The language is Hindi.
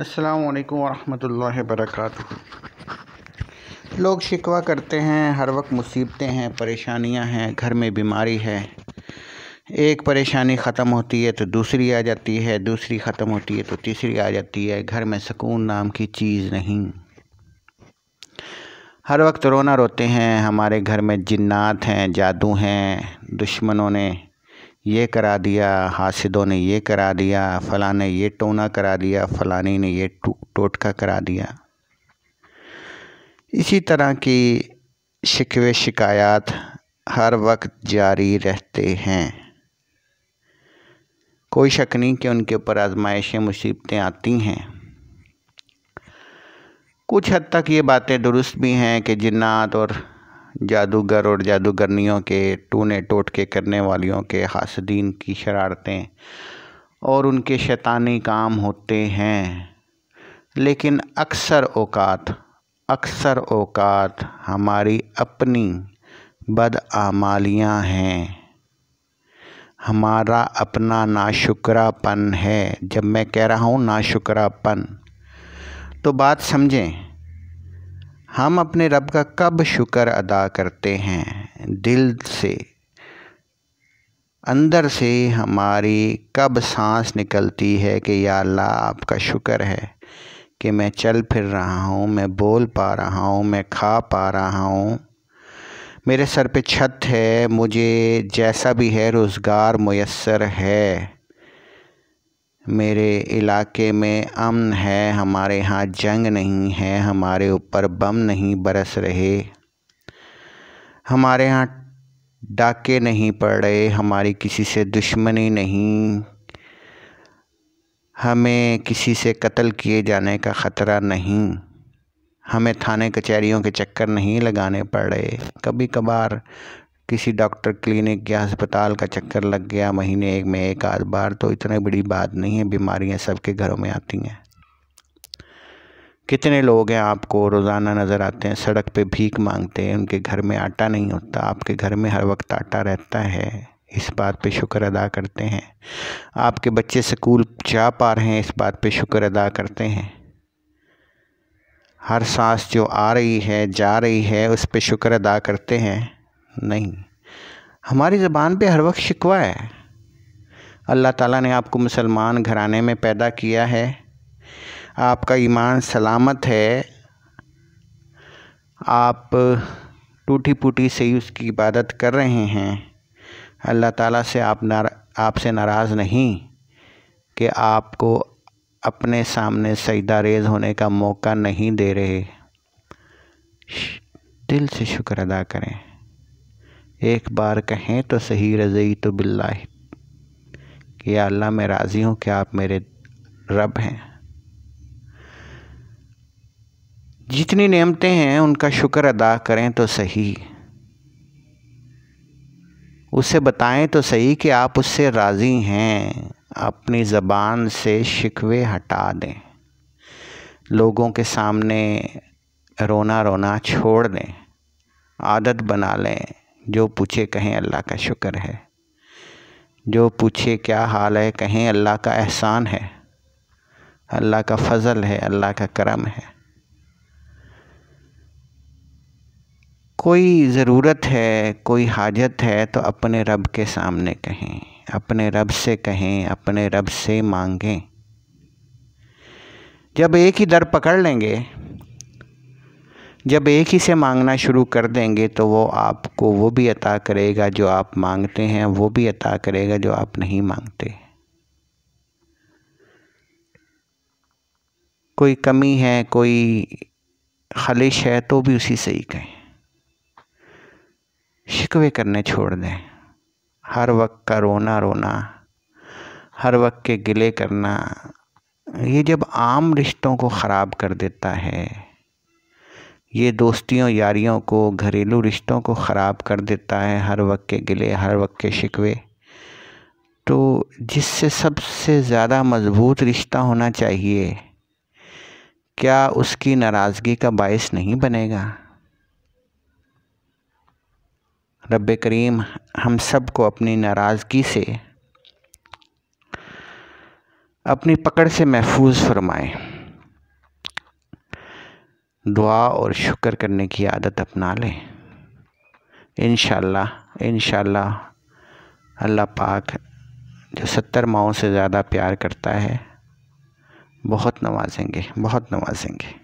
असलकम वालेकुम वरक लोग शिकवा करते हैं हर वक्त मुसीबतें हैं परेशानियां हैं घर में बीमारी है एक परेशानी ख़त्म होती है तो दूसरी आ जाती है दूसरी ख़त्म होती है तो तीसरी आ जाती है घर में सुकून नाम की चीज़ नहीं हर वक्त रोना रोते हैं हमारे घर में जिन्नात हैं जादू हैं दुश्मनों ने ये करा दिया हासिदों ने ये करा दिया फलाँ ने ये टोना करा दिया फलानी ने ये टोटका करा दिया इसी तरह की शिकवे शिकायत हर वक्त जारी रहते हैं कोई शक नहीं कि उनके ऊपर आजमाइशें मुसीबतें आती हैं कुछ हद तक ये बातें दुरुस्त भी हैं कि जिन्नात और जादूगर और जादूगरनियों के टूने टोटके करने वालियों के हासदीन की शरारतें और उनके शैतानी काम होते हैं लेकिन अक्सर औकात अक्सर औकात हमारी अपनी बदआमालियाँ हैं हमारा अपना नाशुकरापन है जब मैं कह रहा हूँ नाशुकरापन तो बात समझें हम अपने रब का कब शुक्र अदा करते हैं दिल से अंदर से हमारी कब सांस निकलती है कि या अल्लाह आपका शुक्र है कि मैं चल फिर रहा हूँ मैं बोल पा रहा हूँ मैं खा पा रहा हूँ मेरे सर पे छत है मुझे जैसा भी है रोज़गार मैसर है मेरे इलाके में अमन है हमारे यहाँ जंग नहीं है हमारे ऊपर बम नहीं बरस रहे हमारे यहाँ डाके नहीं पड़ रहे हमारी किसी से दुश्मनी नहीं हमें किसी से कत्ल किए जाने का ख़तरा नहीं हमें थाने कचहरियों के चक्कर नहीं लगाने पड़ रहे कभी कभार किसी डॉक्टर क्लिनिक या अस्पताल का चक्कर लग गया महीने एक में एक आध बार तो इतनी बड़ी बात नहीं है बीमारियां सबके घरों में आती हैं कितने लोग हैं आपको रोज़ाना नज़र आते हैं सड़क पे भीख मांगते हैं उनके घर में आटा नहीं होता आपके घर में हर वक्त आटा रहता है इस बात पे शुक्र अदा करते हैं आपके बच्चे स्कूल जा पा रहे हैं इस बात पे शुक्र अदा करते हैं हर सांस जो आ रही है जा रही है उस पर शुक्र अदा करते हैं नहीं हमारी ज़बान पे हर वक्त शिकवा है अल्लाह ताला ने आपको मुसलमान घराने में पैदा किया है आपका ईमान सलामत है आप टूटी पूटी से ही उसकी इबादत कर रहे हैं अल्लाह ताला से आप नारा आपसे नाराज़ नहीं कि आपको अपने सामने सईदा रेज होने का मौका नहीं दे रहे दिल से शुक्र अदा करें एक बार कहें तो सही रज़ई तो बिल्ला कि अल्लाह मैं राज़ी हूँ कि आप मेरे रब हैं जितनी नेमतें हैं उनका शुक्र अदा करें तो सही उसे बताएं तो सही कि आप उससे राज़ी हैं अपनी ज़बान से शिकवे हटा दें लोगों के सामने रोना रोना छोड़ दें आदत बना लें जो पूछे कहें अल्लाह का शुक्र है जो पूछे क्या हाल है कहें अल्लाह का एहसान है अल्लाह का फजल है अल्लाह का करम है कोई ज़रूरत है कोई हाजत है तो अपने रब के सामने कहें अपने रब से कहें अपने रब से मांगें जब एक ही दर पकड़ लेंगे जब एक ही से मांगना शुरू कर देंगे तो वो आपको वो भी अता करेगा जो आप मांगते हैं वो भी अता करेगा जो आप नहीं मांगते कोई कमी है कोई खलिश है तो भी उसी से ही कहें शिकवे करने छोड़ दें हर वक्त का रोना रोना हर वक्त के गिले करना ये जब आम रिश्तों को ख़राब कर देता है ये दोस्तियों यारियों को घरेलू रिश्तों को ख़राब कर देता है हर वक्त के गिले हर वक्त के शिकवे तो जिससे सबसे ज़्यादा मज़बूत रिश्ता होना चाहिए क्या उसकी नाराज़गी का बायस नहीं बनेगा रब करीम हम सब को अपनी नाराज़गी से अपनी पकड़ से महफूज फरमाएं दुआ और शुक्र करने की आदत अपना लें इन इन अल्लाह पाक जो सत्तर माओ से ज़्यादा प्यार करता है बहुत नवाजेंगे बहुत नवाजेंगे